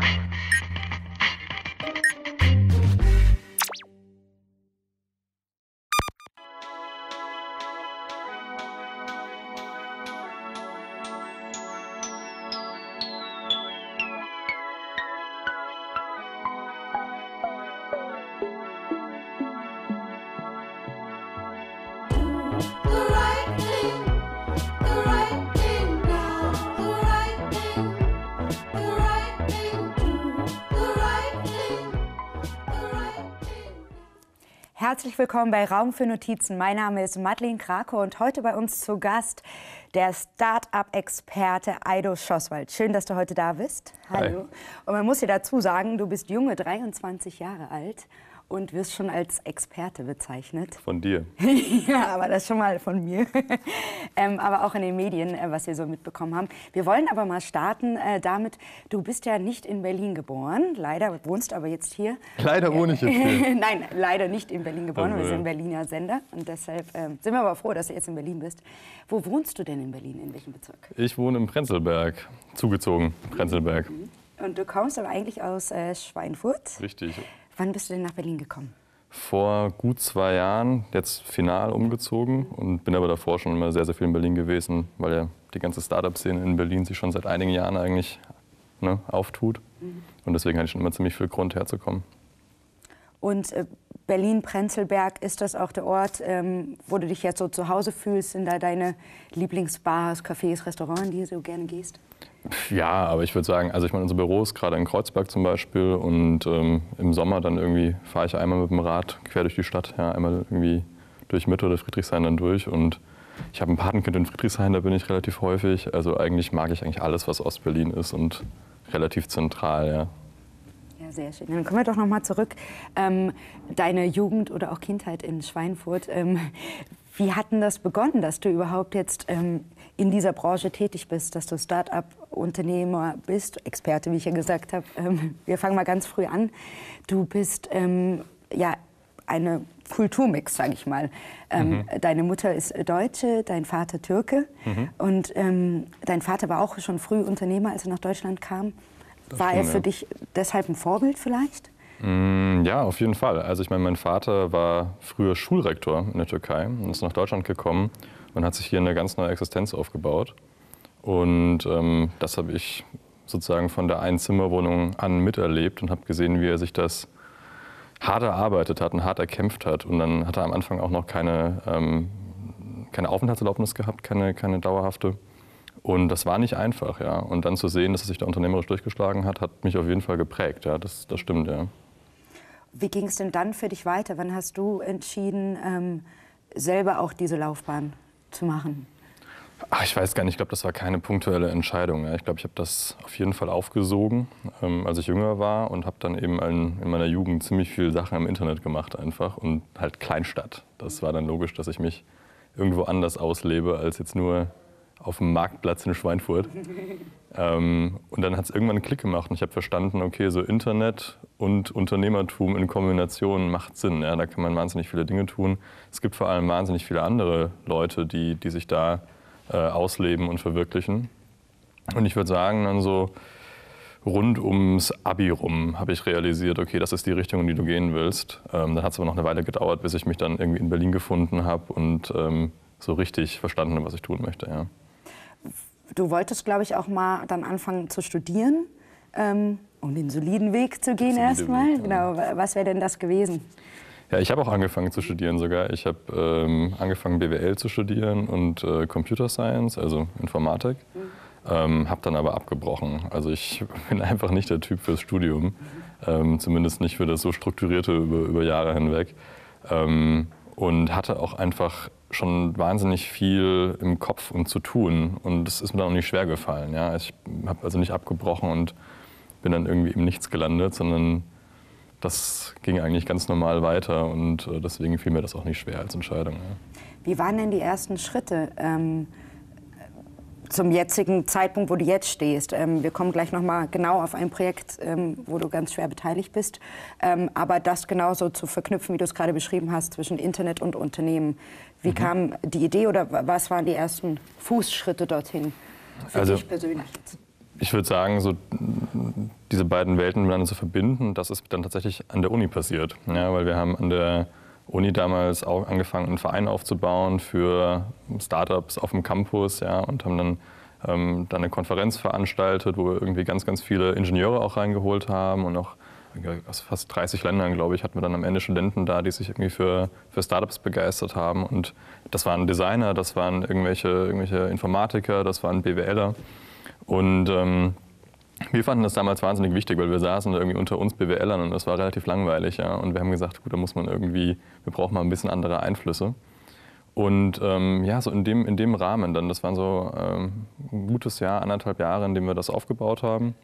Thank you. herzlich willkommen bei Raum für Notizen. Mein Name ist Madeleine Krake und heute bei uns zu Gast der Start-up-Experte Aido Schosswald. Schön, dass du heute da bist. Hallo. Hi. Und man muss dir dazu sagen, du bist junge 23 Jahre alt und wirst schon als Experte bezeichnet. Von dir. ja, aber das schon mal von mir. ähm, aber auch in den Medien, äh, was wir so mitbekommen haben. Wir wollen aber mal starten äh, damit, du bist ja nicht in Berlin geboren, leider, wohnst aber jetzt hier. Leider wohne ich jetzt hier. Nein, leider nicht in Berlin geboren, also, wir sind Berliner Sender und deshalb äh, sind wir aber froh, dass du jetzt in Berlin bist. Wo wohnst du denn in Berlin, in welchem Bezirk? Ich wohne im Prenzlberg, zugezogen, Prenzlberg. Mhm. Und du kommst aber eigentlich aus äh, Schweinfurt. Richtig. Wann bist du denn nach Berlin gekommen? Vor gut zwei Jahren, jetzt final umgezogen und bin aber davor schon immer sehr, sehr viel in Berlin gewesen, weil ja die ganze Startup-Szene in Berlin sich schon seit einigen Jahren eigentlich ne, auftut. Mhm. Und deswegen hatte ich schon immer ziemlich viel Grund herzukommen. Und äh, berlin prenzelberg ist das auch der Ort, ähm, wo du dich jetzt so zu Hause fühlst? Sind da deine Lieblingsbars, Cafés, Restaurants, die du so gerne gehst? Ja, aber ich würde sagen, also ich meine, unser Büro ist gerade in Kreuzberg zum Beispiel und ähm, im Sommer dann irgendwie fahre ich einmal mit dem Rad quer durch die Stadt, ja, einmal irgendwie durch Mitte oder Friedrichshain dann durch und ich habe ein Patenkind in Friedrichshain, da bin ich relativ häufig. Also eigentlich mag ich eigentlich alles, was Ostberlin ist und relativ zentral, ja. Ja, sehr schön. Dann kommen wir doch nochmal zurück. Ähm, deine Jugend oder auch Kindheit in Schweinfurt. Ähm, wie hat denn das begonnen, dass du überhaupt jetzt ähm, in dieser Branche tätig bist, dass du Start-up-Unternehmer bist, Experte, wie ich ja gesagt habe. Ähm, wir fangen mal ganz früh an. Du bist ähm, ja eine Kulturmix, sage ich mal. Ähm, mhm. Deine Mutter ist Deutsche, dein Vater Türke. Mhm. Und ähm, dein Vater war auch schon früh Unternehmer, als er nach Deutschland kam. Das war schon, er für ja. dich deshalb ein Vorbild vielleicht? Mm, ja, auf jeden Fall. Also ich meine, mein Vater war früher Schulrektor in der Türkei und ist nach Deutschland gekommen und hat sich hier eine ganz neue Existenz aufgebaut. Und ähm, das habe ich sozusagen von der Einzimmerwohnung an miterlebt und habe gesehen, wie er sich das hart erarbeitet hat und hart erkämpft hat. Und dann hat er am Anfang auch noch keine, ähm, keine Aufenthaltserlaubnis gehabt, keine, keine dauerhafte. Und das war nicht einfach, ja. Und dann zu sehen, dass er sich da unternehmerisch durchgeschlagen hat, hat mich auf jeden Fall geprägt, ja. Das, das stimmt, ja. Wie ging es denn dann für dich weiter? Wann hast du entschieden, ähm, selber auch diese Laufbahn zu machen? Ach, ich weiß gar nicht, ich glaube, das war keine punktuelle Entscheidung. Ja. Ich glaube, ich habe das auf jeden Fall aufgesogen, ähm, als ich jünger war und habe dann eben in, in meiner Jugend ziemlich viele Sachen im Internet gemacht einfach und halt Kleinstadt. Das war dann logisch, dass ich mich irgendwo anders auslebe als jetzt nur auf dem Marktplatz in Schweinfurt. ähm, und dann hat es irgendwann einen Klick gemacht und ich habe verstanden, okay, so Internet und Unternehmertum in Kombination macht Sinn. Ja? Da kann man wahnsinnig viele Dinge tun. Es gibt vor allem wahnsinnig viele andere Leute, die, die sich da äh, ausleben und verwirklichen. Und ich würde sagen, dann so rund ums Abi rum habe ich realisiert, okay, das ist die Richtung, in die du gehen willst. Ähm, dann hat es aber noch eine Weile gedauert, bis ich mich dann irgendwie in Berlin gefunden habe und ähm, so richtig verstanden habe, was ich tun möchte. Ja du wolltest, glaube ich, auch mal dann anfangen zu studieren, ähm, um den soliden Weg zu gehen erstmal. Ja. Genau, was wäre denn das gewesen? Ja, ich habe auch angefangen zu studieren sogar. Ich habe ähm, angefangen BWL zu studieren und äh, Computer Science, also Informatik. Mhm. Ähm, habe dann aber abgebrochen. Also ich bin einfach nicht der Typ fürs Studium, ähm, zumindest nicht für das so strukturierte über, über Jahre hinweg. Ähm, und hatte auch einfach schon wahnsinnig viel im Kopf und zu tun. Und es ist mir dann auch nicht schwer gefallen. Ja? Ich habe also nicht abgebrochen und bin dann irgendwie im Nichts gelandet, sondern das ging eigentlich ganz normal weiter. Und äh, deswegen fiel mir das auch nicht schwer als Entscheidung. Ja. Wie waren denn die ersten Schritte? Ähm zum jetzigen Zeitpunkt, wo du jetzt stehst. Ähm, wir kommen gleich nochmal genau auf ein Projekt, ähm, wo du ganz schwer beteiligt bist. Ähm, aber das genauso zu verknüpfen, wie du es gerade beschrieben hast, zwischen Internet und Unternehmen. Wie mhm. kam die Idee oder was waren die ersten Fußschritte dorthin für also, dich persönlich? Ich würde sagen, so diese beiden Welten miteinander zu verbinden, das ist dann tatsächlich an der Uni passiert. Ja, weil wir haben an der Uni damals auch angefangen, einen Verein aufzubauen für Startups auf dem Campus ja, und haben dann, ähm, dann eine Konferenz veranstaltet, wo wir irgendwie ganz, ganz viele Ingenieure auch reingeholt haben und auch aus fast 30 Ländern, glaube ich, hatten wir dann am Ende Studenten da, die sich irgendwie für, für Startups begeistert haben. Und das waren Designer, das waren irgendwelche, irgendwelche Informatiker, das waren BWLer. Und ähm, wir fanden das damals wahnsinnig wichtig, weil wir saßen irgendwie unter uns BWLern und das war relativ langweilig. Ja? Und wir haben gesagt, gut, da muss man irgendwie, wir brauchen mal ein bisschen andere Einflüsse. Und ähm, ja, so in dem, in dem Rahmen dann, das waren so ähm, ein gutes Jahr, anderthalb Jahre, in dem wir das aufgebaut haben.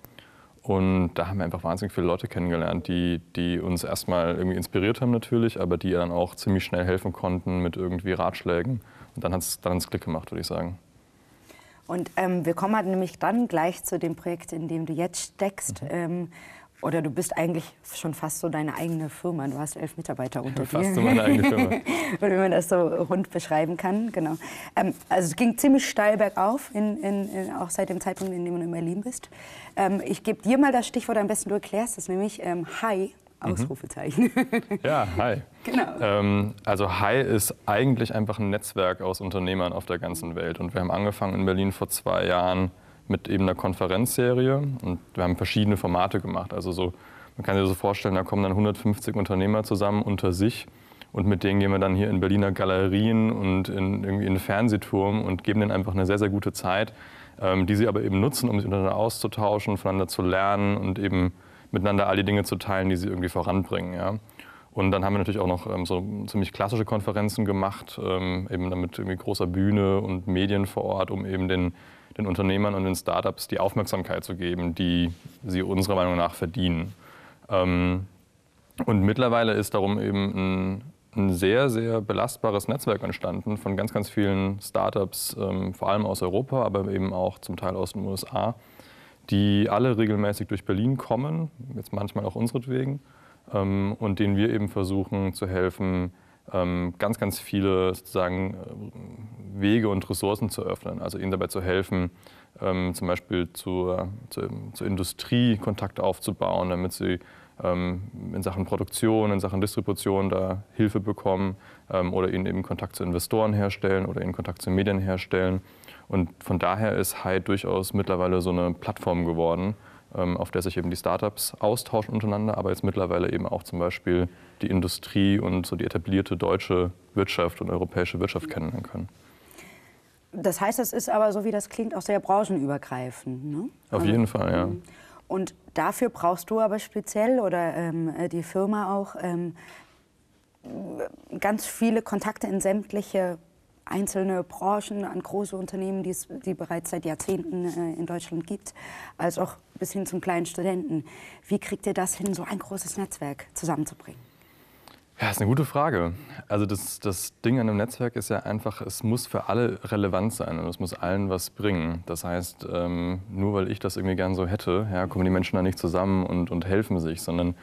Und da haben wir einfach wahnsinnig viele Leute kennengelernt, die, die uns erstmal irgendwie inspiriert haben natürlich, aber die dann auch ziemlich schnell helfen konnten mit irgendwie Ratschlägen. Und dann hat es dann Klick gemacht, würde ich sagen. Und ähm, wir kommen halt nämlich dann gleich zu dem Projekt, in dem du jetzt steckst. Mhm. Ähm, oder du bist eigentlich schon fast so deine eigene Firma. Du hast elf Mitarbeiter unter dir. Fast so meine eigene Firma. Wenn man das so rund beschreiben kann, genau. Ähm, also es ging ziemlich steil bergauf, in, in, in, auch seit dem Zeitpunkt, in dem du in Berlin bist. Ähm, ich gebe dir mal das Stichwort am besten, du erklärst es, nämlich ähm, High Mhm. Ausrufezeichen. Ja, Hi. Genau. Ähm, also Hi ist eigentlich einfach ein Netzwerk aus Unternehmern auf der ganzen Welt. Und wir haben angefangen in Berlin vor zwei Jahren mit eben einer Konferenzserie. Und wir haben verschiedene Formate gemacht. Also so, man kann sich so vorstellen, da kommen dann 150 Unternehmer zusammen unter sich. Und mit denen gehen wir dann hier in Berliner Galerien und in, irgendwie in Fernsehturm und geben denen einfach eine sehr, sehr gute Zeit, ähm, die sie aber eben nutzen, um sich untereinander auszutauschen, voneinander zu lernen und eben miteinander all die Dinge zu teilen, die sie irgendwie voranbringen. Ja. Und dann haben wir natürlich auch noch ähm, so ziemlich klassische Konferenzen gemacht, ähm, eben damit irgendwie großer Bühne und Medien vor Ort, um eben den, den Unternehmern und den Startups die Aufmerksamkeit zu geben, die sie unserer Meinung nach verdienen. Ähm, und mittlerweile ist darum eben ein, ein, sehr, sehr belastbares Netzwerk entstanden von ganz, ganz vielen Startups, ähm, vor allem aus Europa, aber eben auch zum Teil aus den USA die alle regelmäßig durch Berlin kommen, jetzt manchmal auch unseretwegen, ähm, und denen wir eben versuchen zu helfen, ähm, ganz, ganz viele sozusagen äh, Wege und Ressourcen zu öffnen. Also ihnen dabei zu helfen, ähm, zum Beispiel zur, zur, zur Industrie Kontakt aufzubauen, damit sie ähm, in Sachen Produktion, in Sachen Distribution da Hilfe bekommen oder ihnen eben Kontakt zu Investoren herstellen oder ihnen Kontakt zu Medien herstellen. Und von daher ist Hyde durchaus mittlerweile so eine Plattform geworden, ähm, auf der sich eben die Startups austauschen untereinander, aber jetzt mittlerweile eben auch zum Beispiel die Industrie und so die etablierte deutsche Wirtschaft und europäische Wirtschaft kennenlernen können. Das heißt, das ist aber so, wie das klingt, auch sehr branchenübergreifend. Ne? Auf also, jeden Fall, ja. Mhm. Und dafür brauchst du aber speziell oder ähm, äh, die Firma auch ähm, ganz viele Kontakte in sämtliche einzelne Branchen, an große Unternehmen, die es die bereits seit Jahrzehnten äh, in Deutschland gibt, als auch bis hin zum kleinen Studenten. Wie kriegt ihr das hin, so ein großes Netzwerk zusammenzubringen? Ja, das ist eine gute Frage. Also das, das Ding an einem Netzwerk ist ja einfach, es muss für alle relevant sein und es muss allen was bringen. Das heißt, ähm, nur weil ich das irgendwie gern so hätte, ja, kommen die Menschen da nicht zusammen und, und helfen sich, sondern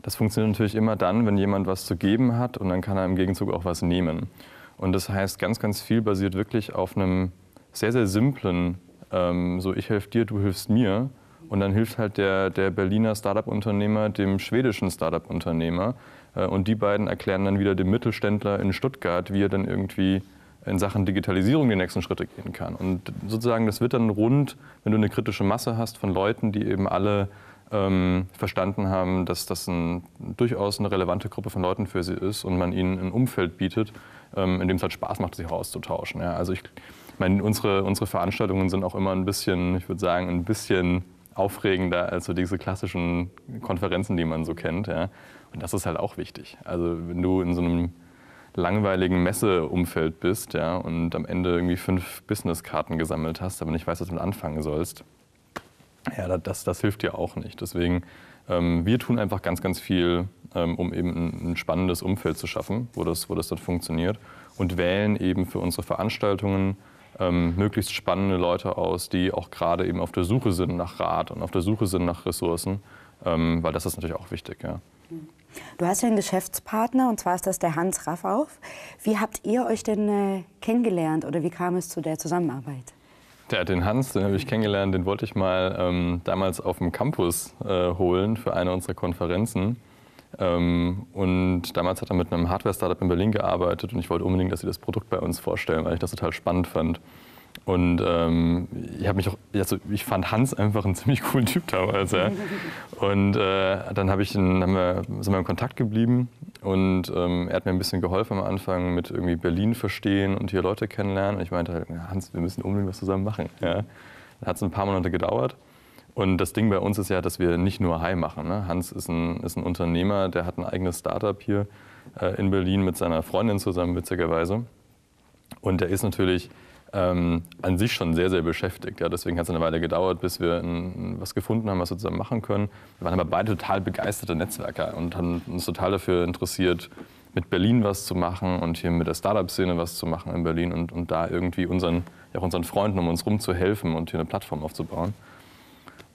das funktioniert natürlich immer dann, wenn jemand was zu geben hat und dann kann er im Gegenzug auch was nehmen. Und das heißt, ganz, ganz viel basiert wirklich auf einem sehr, sehr simplen, ähm, so ich helfe dir, du hilfst mir. Und dann hilft halt der, der Berliner Startup-Unternehmer dem schwedischen Startup-Unternehmer. Äh, und die beiden erklären dann wieder dem Mittelständler in Stuttgart, wie er dann irgendwie in Sachen Digitalisierung die nächsten Schritte gehen kann. Und sozusagen, das wird dann rund, wenn du eine kritische Masse hast von Leuten, die eben alle ähm, verstanden haben, dass das ein, durchaus eine relevante Gruppe von Leuten für sie ist und man ihnen ein Umfeld bietet, ähm, in dem es halt Spaß macht, sich auszutauschen. Ja, also ich meine, unsere, unsere Veranstaltungen sind auch immer ein bisschen, ich würde sagen, ein bisschen aufregender als so diese klassischen Konferenzen, die man so kennt. Ja. Und das ist halt auch wichtig. Also wenn du in so einem langweiligen Messeumfeld bist ja, und am Ende irgendwie fünf Businesskarten gesammelt hast, aber nicht weißt, was du damit anfangen sollst, ja, das, das hilft dir auch nicht. Deswegen, ähm, wir tun einfach ganz, ganz viel, ähm, um eben ein, ein, spannendes Umfeld zu schaffen, wo das, wo das dann funktioniert und wählen eben für unsere Veranstaltungen ähm, möglichst spannende Leute aus, die auch gerade eben auf der Suche sind nach Rat und auf der Suche sind nach Ressourcen, ähm, weil das ist natürlich auch wichtig. Ja. Du hast ja einen Geschäftspartner und zwar ist das der Hans Raffauf. Wie habt ihr euch denn äh, kennengelernt oder wie kam es zu der Zusammenarbeit? Ja, den Hans, den habe ich kennengelernt, den wollte ich mal ähm, damals auf dem Campus äh, holen für eine unserer Konferenzen. Ähm, und damals hat er mit einem Hardware-Startup in Berlin gearbeitet und ich wollte unbedingt, dass sie das Produkt bei uns vorstellen, weil ich das total spannend fand. Und ähm, ich habe mich auch, also ich fand Hans einfach einen ziemlich coolen Typ damals. Ja. Und äh, dann habe ich, einen, haben wir, sind wir in Kontakt geblieben und ähm, er hat mir ein bisschen geholfen am Anfang mit irgendwie Berlin verstehen und hier Leute kennenlernen. Und ich meinte halt, Hans, wir müssen unbedingt was zusammen machen. Ja. Dann hat es ein paar Monate gedauert. Und das Ding bei uns ist ja, dass wir nicht nur High machen. Ne? Hans ist ein, ist ein Unternehmer, der hat ein eigenes Startup hier äh, in Berlin mit seiner Freundin zusammen, witzigerweise. Und der ist natürlich ähm, an sich schon sehr, sehr beschäftigt. Ja, deswegen hat es eine Weile gedauert, bis wir ein, was gefunden haben, was wir zusammen machen können. Wir waren aber beide total begeisterte Netzwerker und haben uns total dafür interessiert, mit Berlin was zu machen und hier mit der Startup-Szene was zu machen in Berlin und, und da irgendwie unseren, ja, unseren Freunden um uns rum zu helfen und hier eine Plattform aufzubauen.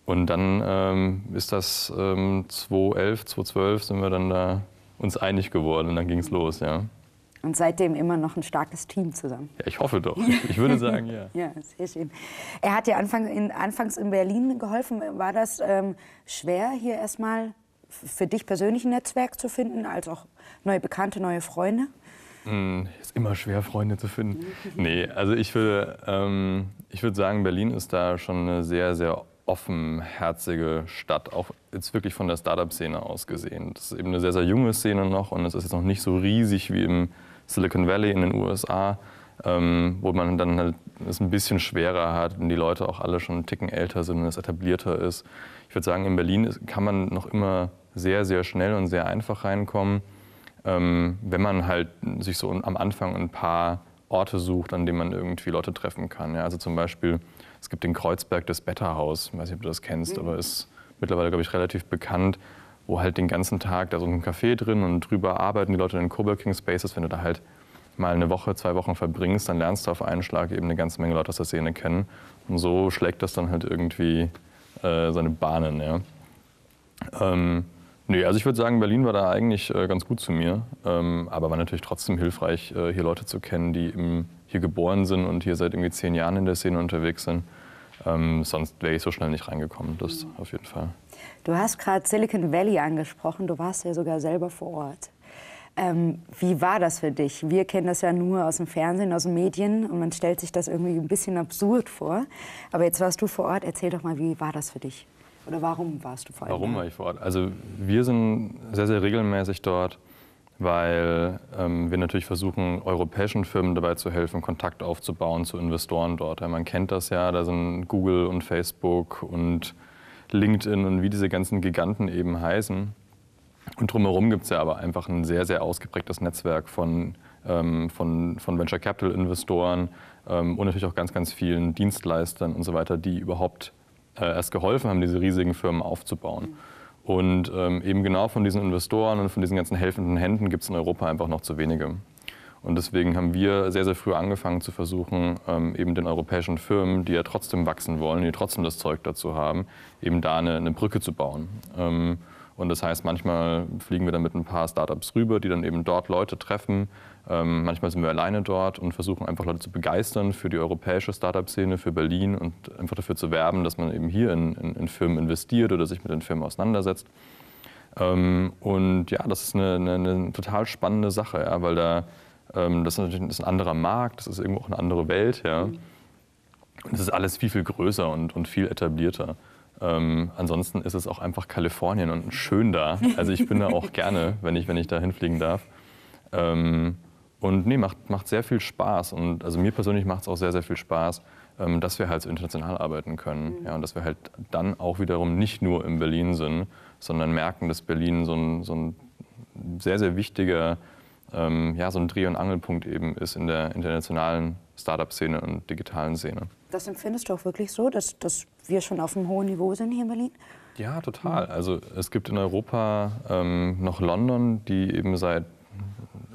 Und dann ähm, ist das ähm, 2011, 2012 sind wir dann da uns einig geworden und dann ging es los, ja und seitdem immer noch ein starkes Team zusammen. Ja, ich hoffe doch. Ich würde sagen, ja. ja, sehr schön. Er hat dir Anfang in, anfangs in Berlin geholfen. War das ähm, schwer, hier erstmal für dich persönlich ein Netzwerk zu finden, als auch neue Bekannte, neue Freunde? Mm, ist immer schwer, Freunde zu finden. nee, also ich würde, ähm, ich würde sagen, Berlin ist da schon eine sehr, sehr offenherzige Stadt, auch jetzt wirklich von der Startup-Szene aus gesehen. Das ist eben eine sehr, sehr junge Szene noch und es ist jetzt noch nicht so riesig wie im Silicon Valley in den USA, ähm, wo man dann halt es ein bisschen schwerer hat und die Leute auch alle schon einen Ticken älter sind und es etablierter ist. Ich würde sagen, in Berlin kann man noch immer sehr, sehr schnell und sehr einfach reinkommen, ähm, wenn man halt sich so am Anfang ein paar Orte sucht, an denen man irgendwie Leute treffen kann. Ja, also zum Beispiel, es gibt den Kreuzberg des Betterhaus, ich weiß nicht, ob du das kennst, mhm. aber ist mittlerweile, glaube ich, relativ bekannt wo halt den ganzen Tag da so ein Café drin und drüber arbeiten die Leute in den Coworking Spaces. Wenn du da halt mal eine Woche, zwei Wochen verbringst, dann lernst du auf einen Schlag eben eine ganze Menge Leute aus der Szene kennen. Und so schlägt das dann halt irgendwie äh, seine Bahnen. Ja. Ähm, nee, also ich würde sagen, Berlin war da eigentlich äh, ganz gut zu mir. Ähm, aber war natürlich trotzdem hilfreich, äh, hier Leute zu kennen, die im, hier geboren sind und hier seit irgendwie zehn Jahren in der Szene unterwegs sind. Ähm, sonst wäre ich so schnell nicht reingekommen, das mhm. auf jeden Fall. Du hast gerade Silicon Valley angesprochen, du warst ja sogar selber vor Ort. Ähm, wie war das für dich? Wir kennen das ja nur aus dem Fernsehen, aus den Medien und man stellt sich das irgendwie ein bisschen absurd vor. Aber jetzt warst du vor Ort, erzähl doch mal, wie war das für dich? Oder warum warst du vor Ort? Warum war ich vor Ort? Also wir sind sehr, sehr regelmäßig dort weil ähm, wir natürlich versuchen, europäischen Firmen dabei zu helfen, Kontakt aufzubauen zu Investoren dort. man kennt das ja, da sind Google und Facebook und LinkedIn und wie diese ganzen Giganten eben heißen. Und drumherum gibt es ja aber einfach ein sehr, sehr ausgeprägtes Netzwerk von, ähm, von, von Venture Capital Investoren ähm, und natürlich auch ganz, ganz vielen Dienstleistern und so weiter, die überhaupt äh, erst geholfen haben, diese riesigen Firmen aufzubauen. Und ähm, eben genau von diesen Investoren und von diesen ganzen helfenden Händen gibt es in Europa einfach noch zu wenige. Und deswegen haben wir sehr, sehr früh angefangen zu versuchen, ähm, eben den europäischen Firmen, die ja trotzdem wachsen wollen, die trotzdem das Zeug dazu haben, eben da eine, eine Brücke zu bauen. Ähm, und das heißt, manchmal fliegen wir dann mit ein paar Startups rüber, die dann eben dort Leute treffen, ähm, manchmal sind wir alleine dort und versuchen einfach Leute zu begeistern für die europäische Startup-Szene, für Berlin und einfach dafür zu werben, dass man eben hier in, in, in Firmen investiert oder sich mit den Firmen auseinandersetzt. Ähm, und ja, das ist eine, eine, eine total spannende Sache, ja, weil da ähm, das ist natürlich das ist ein anderer Markt, das ist irgendwo auch eine andere Welt. Ja. Mhm. Und es ist alles viel, viel größer und, und viel etablierter. Ähm, ansonsten ist es auch einfach Kalifornien und schön da. Also ich bin da auch gerne, wenn ich, wenn ich da hinfliegen darf. Ähm, und nee, macht, macht sehr viel Spaß. Und also mir persönlich macht es auch sehr, sehr viel Spaß, ähm, dass wir halt so international arbeiten können. Mhm. Ja, und dass wir halt dann auch wiederum nicht nur in Berlin sind, sondern merken, dass Berlin so ein, so ein sehr, sehr wichtiger, ähm, ja, so ein Dreh- und Angelpunkt eben ist in der internationalen Startup-Szene und digitalen Szene. Das empfindest du auch wirklich so, dass, dass wir schon auf einem hohen Niveau sind hier in Berlin? Ja, total. Mhm. Also es gibt in Europa ähm, noch London, die eben seit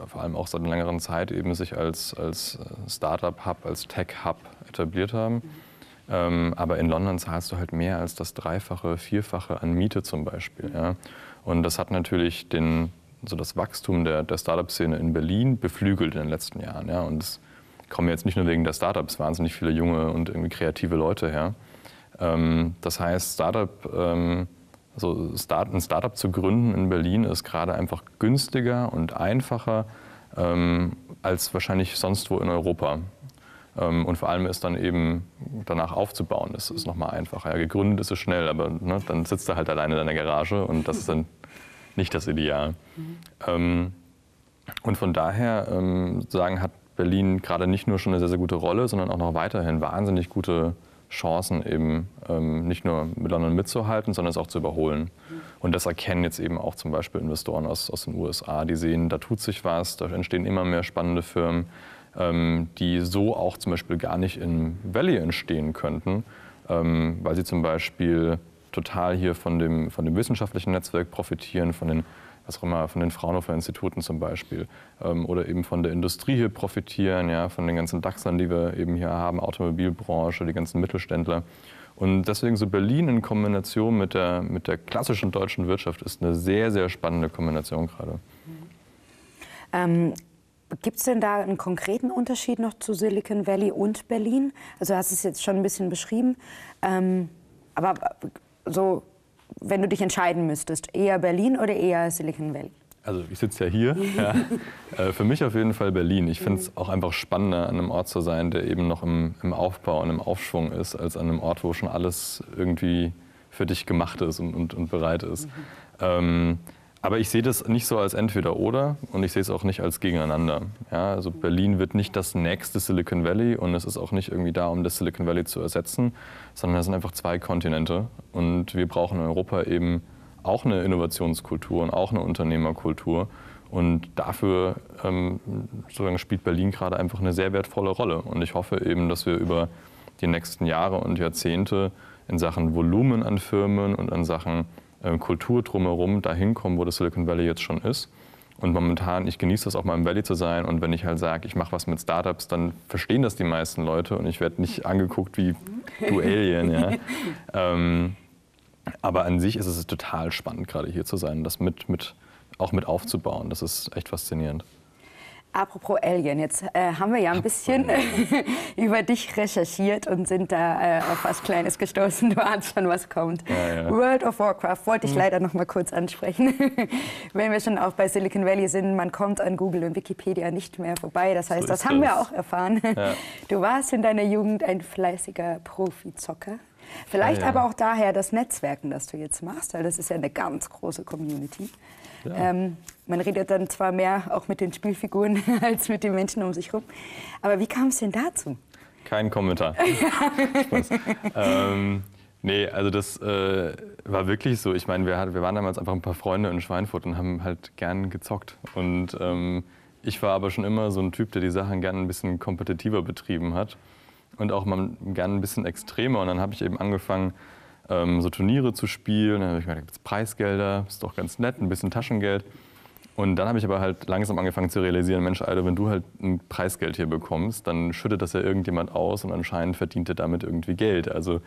äh, vor allem auch seit einer längeren Zeit eben sich als, als äh, Startup-Hub, als Tech-Hub etabliert haben. Ähm, aber in London zahlst du halt mehr als das Dreifache, Vierfache an Miete zum Beispiel. Ja? Und das hat natürlich den, also das Wachstum der, der Startup-Szene in Berlin beflügelt in den letzten Jahren. Ja? Und es kommen jetzt nicht nur wegen der Startups wahnsinnig viele junge und irgendwie kreative Leute her. Ähm, das heißt, Startup... Ähm, also ein Startup zu gründen in Berlin ist gerade einfach günstiger und einfacher ähm, als wahrscheinlich sonst wo in Europa. Ähm, und vor allem ist dann eben danach aufzubauen, das ist nochmal einfacher. Ja, gegründet ist es schnell, aber ne, dann sitzt er halt alleine in deiner Garage und das ist dann nicht das Ideal. Mhm. Ähm, und von daher ähm, sagen, hat Berlin gerade nicht nur schon eine sehr, sehr gute Rolle, sondern auch noch weiterhin wahnsinnig gute Chancen eben ähm, nicht nur mit London mitzuhalten, sondern es auch zu überholen. Und das erkennen jetzt eben auch zum Beispiel Investoren aus, aus den USA, die sehen, da tut sich was, da entstehen immer mehr spannende Firmen, ähm, die so auch zum Beispiel gar nicht in Valley entstehen könnten, ähm, weil sie zum Beispiel total hier von dem, von dem wissenschaftlichen Netzwerk profitieren, von den was auch immer, von den Fraunhofer Instituten zum Beispiel ähm, oder eben von der Industrie hier profitieren, ja, von den ganzen DAXern, die wir eben hier haben, Automobilbranche, die ganzen Mittelständler. Und deswegen so Berlin in Kombination mit der, mit der klassischen deutschen Wirtschaft ist eine sehr, sehr spannende Kombination gerade. Ähm, Gibt es denn da einen konkreten Unterschied noch zu Silicon Valley und Berlin? Also du hast es jetzt schon ein bisschen beschrieben. Ähm, aber so wenn du dich entscheiden müsstest, eher Berlin oder eher Silicon Valley? Also ich sitze ja hier. Ja. Äh, für mich auf jeden Fall Berlin. Ich finde es mhm. auch einfach spannender, an einem Ort zu sein, der eben noch im, im, Aufbau und im Aufschwung ist, als an einem Ort, wo schon alles irgendwie für dich gemacht ist und, und, und bereit ist. Mhm. Ähm, aber ich sehe das nicht so als entweder oder und ich sehe es auch nicht als gegeneinander. Ja, also Berlin wird nicht das nächste Silicon Valley und es ist auch nicht irgendwie da, um das Silicon Valley zu ersetzen, sondern es sind einfach zwei Kontinente und wir brauchen in Europa eben auch eine Innovationskultur und auch eine Unternehmerkultur. Und dafür ähm, sozusagen spielt Berlin gerade einfach eine sehr wertvolle Rolle. Und ich hoffe eben, dass wir über die nächsten Jahre und Jahrzehnte in Sachen Volumen an Firmen und an Sachen ähm, Kultur drumherum dahin kommen, wo das Silicon Valley jetzt schon ist. Und momentan, ich genieße das auch mal im Valley zu sein. Und wenn ich halt sage, ich mache was mit Startups, dann verstehen das die meisten Leute und ich werde nicht angeguckt wie mhm. du Alien. Ja. ähm, aber an sich ist es total spannend, gerade hier zu sein und das mit, mit, auch mit aufzubauen. Das ist echt faszinierend. Apropos Alien, jetzt äh, haben wir ja ein bisschen über dich recherchiert und sind da äh, auf was Kleines gestoßen. Du ahnst schon, was kommt. Ja, ja. World of Warcraft wollte ich hm. leider noch mal kurz ansprechen. Wenn wir schon auch bei Silicon Valley sind, man kommt an Google und Wikipedia nicht mehr vorbei. Das heißt, so das haben das. wir auch erfahren. Ja. Du warst in deiner Jugend ein fleißiger Profizocker. Vielleicht aber auch daher das Netzwerken, das du jetzt machst, weil das ist ja eine ganz große Community. Ähm, man redet dann zwar mehr auch mit den Spielfiguren als mit den Menschen um sich herum. Aber wie kam es denn dazu? Kein Kommentar. ähm, nee, also das äh, war wirklich so. Ich meine, wir, wir, waren damals einfach ein paar Freunde in Schweinfurt und haben halt gern gezockt. Und ähm, ich war aber schon immer so ein Typ, der die Sachen gern ein bisschen kompetitiver betrieben hat und auch mal gern ein bisschen extremer. Und dann habe ich eben angefangen, ähm, so Turniere zu spielen. Dann habe ich da gibt es Preisgelder, ist doch ganz nett, ein bisschen Taschengeld. Und dann habe ich aber halt langsam angefangen zu realisieren, Mensch, Alter, wenn du halt ein Preisgeld hier bekommst, dann schüttet das ja irgendjemand aus und anscheinend verdient er damit irgendwie Geld. Also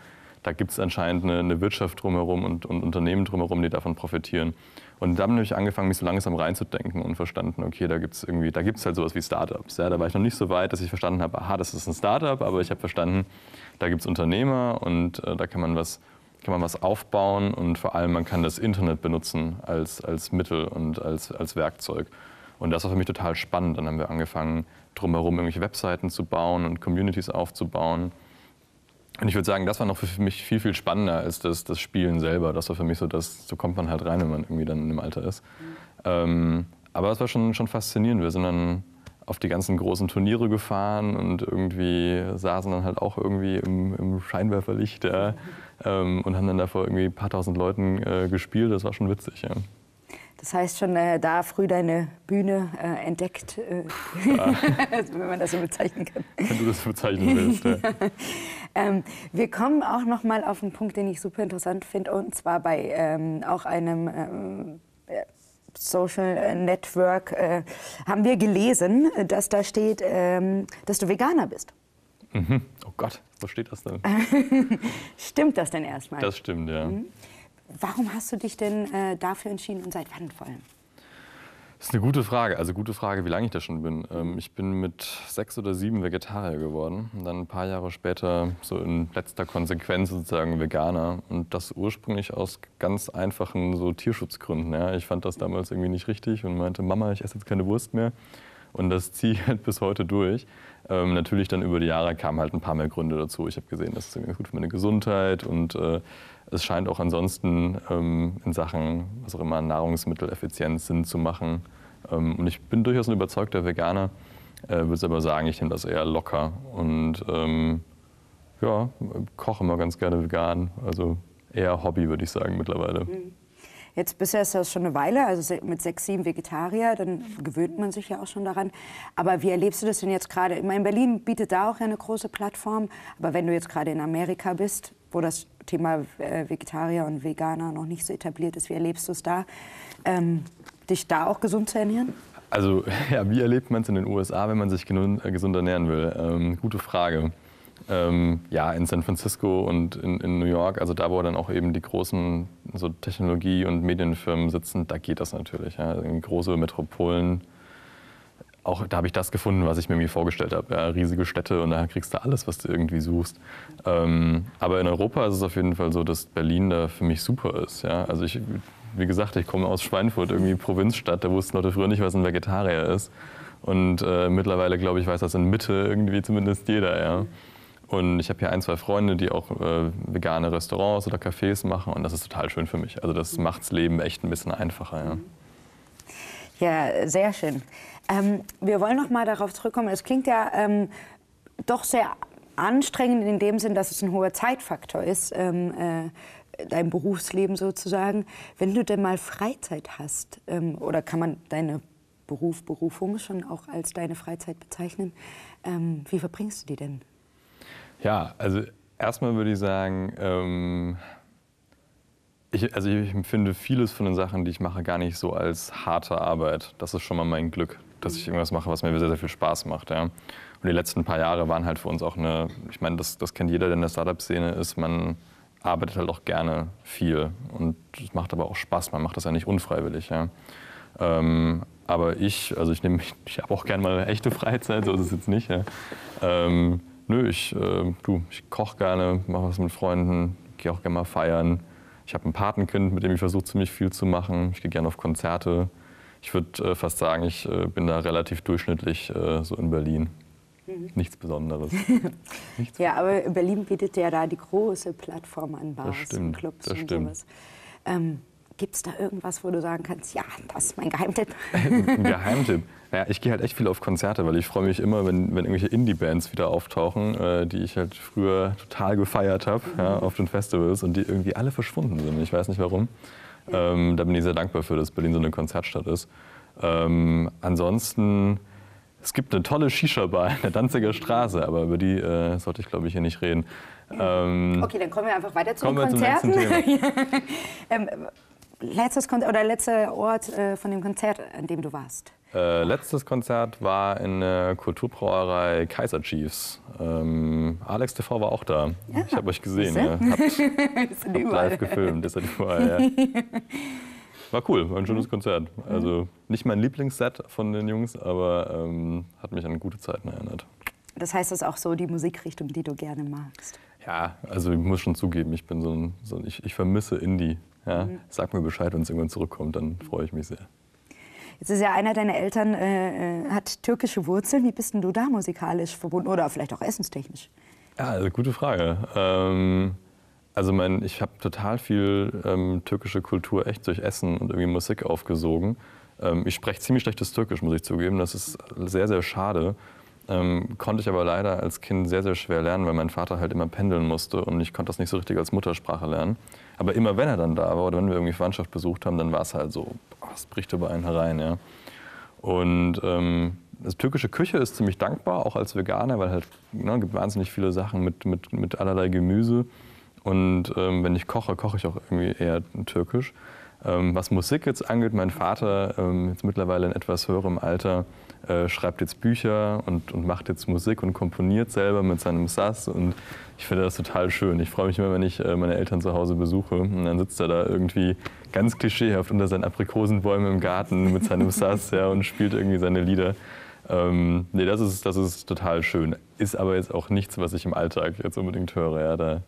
da gibt es anscheinend eine, eine, Wirtschaft drumherum und, und, Unternehmen drumherum, die davon profitieren. Und dann habe ich angefangen, mich so langsam reinzudenken und verstanden, okay, da gibt es irgendwie, da gibt es halt sowas wie Startups. Ja, da war ich noch nicht so weit, dass ich verstanden habe, aha, das ist ein Startup, aber ich habe verstanden, da gibt es Unternehmer und äh, da kann man was kann man was aufbauen und vor allem man kann das Internet benutzen als, als Mittel und als, als Werkzeug. Und das war für mich total spannend. Dann haben wir angefangen, drumherum irgendwelche Webseiten zu bauen und Communities aufzubauen. Und ich würde sagen, das war noch für mich viel, viel spannender als das, das Spielen selber. Das war für mich so, das, so kommt man halt rein, wenn man irgendwie dann in dem Alter ist. Ähm, aber es war schon, schon faszinierend. Wir sind dann auf die ganzen großen Turniere gefahren und irgendwie saßen dann halt auch irgendwie im, im Scheinwerferlicht der, ähm, und haben dann da vor irgendwie ein paar tausend Leuten äh, gespielt. Das war schon witzig. Ja. Das heißt schon äh, da früh deine Bühne äh, entdeckt, äh, ja. wenn man das so bezeichnen kann. Wenn du das bezeichnen willst. ja. ähm, wir kommen auch noch mal auf einen Punkt, den ich super interessant finde, und zwar bei ähm, auch einem ähm, äh, Social Network äh, haben wir gelesen, dass da steht, ähm, dass du Veganer bist. Mhm. Oh Gott, wo steht das denn? stimmt das denn erstmal? Das stimmt, ja. Mhm. Warum hast du dich denn äh, dafür entschieden und seit wann vor allem? Das ist eine gute Frage. Also gute Frage, wie lange ich da schon bin. Ähm, ich bin mit sechs oder sieben Vegetarier geworden und dann ein paar Jahre später so in letzter Konsequenz sozusagen Veganer. Und das ursprünglich aus ganz einfachen so Tierschutzgründen. Ja. Ich fand das damals irgendwie nicht richtig und meinte, Mama, ich esse jetzt keine Wurst mehr. Und das ziehe ich halt bis heute durch. Ähm, natürlich dann über die Jahre kamen halt ein paar mehr Gründe dazu. Ich habe gesehen, das ist gut für meine Gesundheit und äh, es scheint auch ansonsten ähm, in Sachen, was auch immer, Nahrungsmitteleffizienz Sinn zu machen. Ähm, und ich bin durchaus ein überzeugter Veganer, äh, würde aber sagen, ich nehme das eher locker und ähm, ja, koche immer ganz gerne vegan. Also eher Hobby, würde ich sagen, mittlerweile. Mhm. Jetzt bisher ist das schon eine Weile, also mit sechs, sieben Vegetarier, dann gewöhnt man sich ja auch schon daran. Aber wie erlebst du das denn jetzt gerade? In Berlin bietet da auch ja eine große Plattform. Aber wenn du jetzt gerade in Amerika bist, wo das Thema äh, Vegetarier und Veganer noch nicht so etabliert ist, wie erlebst du es da? Ähm, dich da auch gesund zu ernähren? Also, ja, wie erlebt man es in den USA, wenn man sich äh, gesund ernähren will? Ähm, gute Frage ähm, ja, in San Francisco und in, in, New York, also da, wo dann auch eben die großen so Technologie- und Medienfirmen sitzen, da geht das natürlich. Ja. Also große Metropolen, auch da habe ich das gefunden, was ich mir irgendwie vorgestellt habe. Ja, riesige Städte und da kriegst du alles, was du irgendwie suchst. Ähm, aber in Europa ist es auf jeden Fall so, dass Berlin da für mich super ist. Ja. Also ich, wie gesagt, ich komme aus Schweinfurt, irgendwie Provinzstadt, da wussten Leute früher nicht, was ein Vegetarier ist. Und äh, mittlerweile, glaube ich, weiß das in Mitte irgendwie zumindest jeder, ja. Und ich habe hier ein, zwei Freunde, die auch äh, vegane Restaurants oder Cafés machen und das ist total schön für mich. Also das mhm. macht das Leben echt ein bisschen einfacher. Ja, mhm. ja sehr schön. Ähm, wir wollen noch mal darauf zurückkommen. Es klingt ja ähm, doch sehr anstrengend in dem Sinn, dass es ein hoher Zeitfaktor ist, ähm, äh, dein Berufsleben sozusagen. Wenn du denn mal Freizeit hast, ähm, oder kann man deine Beruf, Berufung schon auch als deine Freizeit bezeichnen, ähm, wie verbringst du die denn? Ja, also erstmal würde ich sagen, ähm, ich, also ich empfinde vieles von den Sachen, die ich mache, gar nicht so als harte Arbeit. Das ist schon mal mein Glück, dass ich irgendwas mache, was mir sehr, sehr viel Spaß macht. Ja. Und die letzten paar Jahre waren halt für uns auch eine, ich meine, das, das kennt jeder, der in der Startup-Szene ist, man arbeitet halt auch gerne viel und es macht aber auch Spaß, man macht das ja nicht unfreiwillig. Ja. Ähm, aber ich, also ich nehme, ich habe auch gerne mal echte Freizeit, so ist es jetzt nicht. Ja. Ähm, Nö, ich, äh, ich koche gerne, mache was mit Freunden, gehe auch gerne mal feiern. Ich habe ein Patenkind, mit dem ich versuche, ziemlich viel zu machen. Ich gehe gerne auf Konzerte. Ich würde äh, fast sagen, ich äh, bin da relativ durchschnittlich äh, so in Berlin. Mhm. Nichts Besonderes. Nichts ja, aber Berlin bietet ja da die große Plattform an Bars stimmt, und Clubs das und stimmt. sowas. Ähm, Gibt es da irgendwas, wo du sagen kannst, ja, das ist mein Geheimtipp? Äh, ein Geheimtipp? Naja, ich gehe halt echt viel auf Konzerte, weil ich freue mich immer, wenn, wenn irgendwelche Indie-Bands wieder auftauchen, äh, die ich halt früher total gefeiert habe ja, mhm. auf den Festivals und die irgendwie alle verschwunden sind. Ich weiß nicht warum. Ähm, da bin ich sehr dankbar für, dass Berlin so eine Konzertstadt ist. Ähm, ansonsten, es gibt eine tolle Shisha-Bar in der Danziger Straße, aber über die äh, sollte ich, glaube ich, hier nicht reden. Ähm, okay, dann kommen wir einfach weiter zu den Konzerten. Ähm, letztes Kon oder letzter Ort äh, von dem Konzert, an dem du warst. Äh, letztes Konzert war in der Kulturbrauerei Kaiser Chiefs. Ähm, Alex TV war auch da. Ja. Ich habe euch gesehen. Ja. Habt, habt live gefilmt. Das überall, ja. War cool, war ein schönes mhm. Konzert. Also mhm. nicht mein Lieblingsset von den Jungs, aber ähm, hat mich an gute Zeiten erinnert. Das heißt, das ist auch so die Musikrichtung, die du gerne magst. Ja, also ich muss schon zugeben, ich bin so ein, so ein ich, ich, vermisse Indie. Ja? Mhm. Sag mir Bescheid, wenn es irgendwann zurückkommt, dann mhm. freue ich mich sehr. Jetzt ist ja einer deiner Eltern, äh, äh, hat türkische Wurzeln. Wie bist denn du da musikalisch verbunden oder vielleicht auch essenstechnisch? Ja, also gute Frage. Ähm, also mein, ich habe total viel ähm, türkische Kultur echt durch Essen und irgendwie Musik aufgesogen. Ähm, ich spreche ziemlich schlechtes Türkisch, muss ich zugeben. Das ist sehr, sehr schade. Ähm, konnte ich aber leider als Kind sehr, sehr schwer lernen, weil mein Vater halt immer pendeln musste und ich konnte das nicht so richtig als Muttersprache lernen. Aber immer wenn er dann da war oder wenn wir irgendwie Verwandtschaft besucht haben, dann war es halt so, es bricht über einen herein. Ja. Und ähm, das türkische Küche ist ziemlich dankbar, auch als Veganer, weil halt ne, gibt wahnsinnig viele Sachen mit, mit, mit allerlei Gemüse. Und ähm, wenn ich koche, koche ich auch irgendwie eher türkisch. Ähm, was Musik jetzt angeht, mein Vater, ähm, jetzt mittlerweile in etwas höherem Alter, äh, schreibt jetzt Bücher und, und macht jetzt Musik und komponiert selber mit seinem Sass. Und ich finde das total schön. Ich freue mich immer, wenn ich äh, meine Eltern zu Hause besuche. Und dann sitzt er da irgendwie ganz klischeehaft unter seinen Aprikosenbäumen im Garten mit seinem Sass ja, und spielt irgendwie seine Lieder. Ähm, nee, das ist, das ist total schön. Ist aber jetzt auch nichts, was ich im Alltag jetzt unbedingt höre. Ja. Da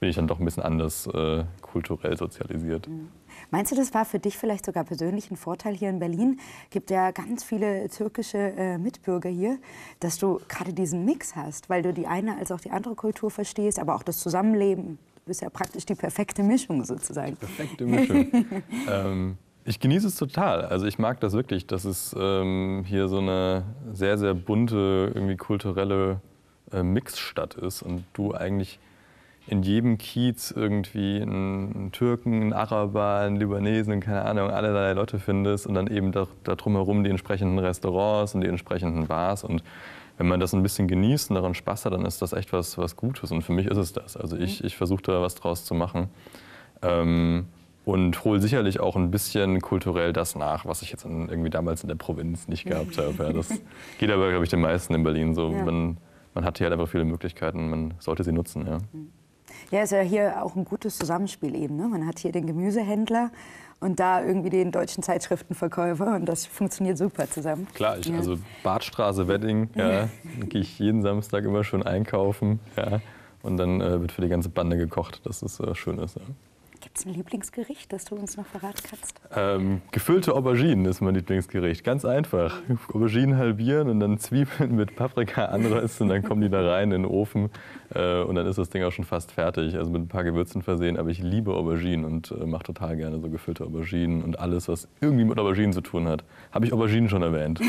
bin ich dann doch ein bisschen anders äh, kulturell sozialisiert. Mhm. Meinst du, das war für dich vielleicht sogar persönlich ein Vorteil hier in Berlin? Gibt ja ganz viele türkische äh, Mitbürger hier, dass du gerade diesen Mix hast, weil du die eine als auch die andere Kultur verstehst, aber auch das Zusammenleben. Du bist ja praktisch die perfekte Mischung sozusagen. Die perfekte Mischung. ähm, ich genieße es total. Also ich mag das wirklich, dass es ähm, hier so eine sehr, sehr bunte, irgendwie kulturelle äh, Mixstadt ist und du eigentlich in jedem Kiez irgendwie einen Türken, einen Araber, einen Libanesen, keine Ahnung, allerlei Leute findest und dann eben da, da drumherum die entsprechenden Restaurants und die entsprechenden Bars und wenn man das ein bisschen genießt und daran Spaß hat, dann ist das echt was, was Gutes. Und für mich ist es das. Also ich, mhm. ich versuche da was draus zu machen. Ähm, und hole sicherlich auch ein bisschen kulturell das nach, was ich jetzt in, irgendwie damals in der Provinz nicht gehabt habe. Ja, das geht aber, glaube ich, den meisten in Berlin so. Ja. Man, man hat hier halt einfach viele Möglichkeiten, man sollte sie nutzen. Ja. Mhm. Ja, ist ja hier auch ein gutes Zusammenspiel eben. Ne? Man hat hier den Gemüsehändler und da irgendwie den deutschen Zeitschriftenverkäufer und das funktioniert super zusammen. Klar, ich, ja. also Badstraße, Wedding, ja, gehe ich jeden Samstag immer schon einkaufen. Ja. Und dann äh, wird für die ganze Bande gekocht, dass es äh, schön ist. Ja. Gibt es ein Lieblingsgericht, das du uns noch verraten kannst? Ähm, gefüllte Auberginen ist mein Lieblingsgericht. Ganz einfach. Auberginen halbieren und dann Zwiebeln mit Paprika anrösten. Dann kommen die da rein in den Ofen äh, und dann ist das Ding auch schon fast fertig. Also mit ein paar Gewürzen versehen. Aber ich liebe Auberginen und äh, mache total gerne so gefüllte Auberginen und alles, was irgendwie mit Auberginen zu tun hat. Habe ich Auberginen schon erwähnt?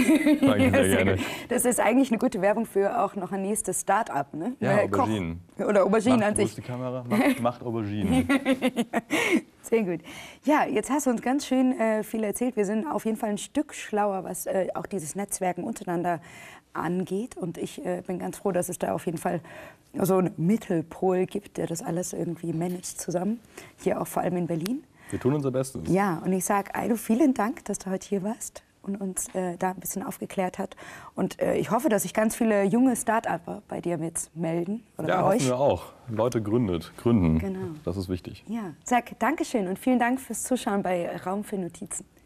Mag ich sehr gerne. Das ist eigentlich eine gute Werbung für auch noch ein nächstes Start-up. Ne? Ja, Weil Auberginen. Oder Auberginen macht, an sich. Wo ist die Kamera? Macht, macht Auberginen. Sehr gut. Ja, jetzt hast du uns ganz schön äh, viel erzählt. Wir sind auf jeden Fall ein Stück schlauer, was äh, auch dieses Netzwerken untereinander angeht. Und ich äh, bin ganz froh, dass es da auf jeden Fall so einen Mittelpol gibt, der das alles irgendwie managt zusammen. Hier auch vor allem in Berlin. Wir tun unser Bestes. Ja, und ich sage, Aido, vielen Dank, dass du heute hier warst und uns äh, da ein bisschen aufgeklärt hat. Und äh, ich hoffe, dass sich ganz viele junge Start-Upper bei dir jetzt melden oder ja, bei euch. Ja, wir auch. Leute gründet, gründen. Genau. Das ist wichtig. Ja, Zack, Dankeschön und vielen Dank fürs Zuschauen bei Raum für Notizen.